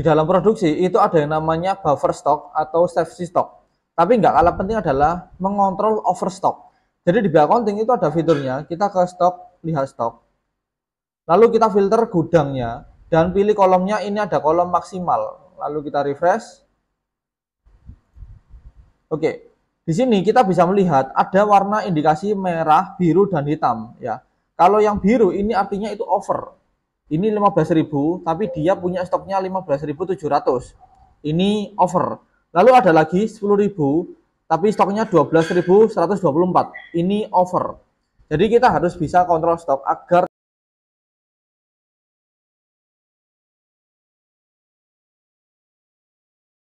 di dalam produksi itu ada yang namanya buffer stock atau safety stock. Tapi nggak kalah penting adalah mengontrol overstock. Jadi di accounting itu ada fiturnya, kita ke stok, lihat stok. Lalu kita filter gudangnya dan pilih kolomnya ini ada kolom maksimal. Lalu kita refresh. Oke. Di sini kita bisa melihat ada warna indikasi merah, biru dan hitam ya. Kalau yang biru ini artinya itu over ini 15.000 tapi dia punya stoknya 15.700 ini over lalu ada lagi 10.000 tapi stoknya 12.124 ini over jadi kita harus bisa kontrol stok agar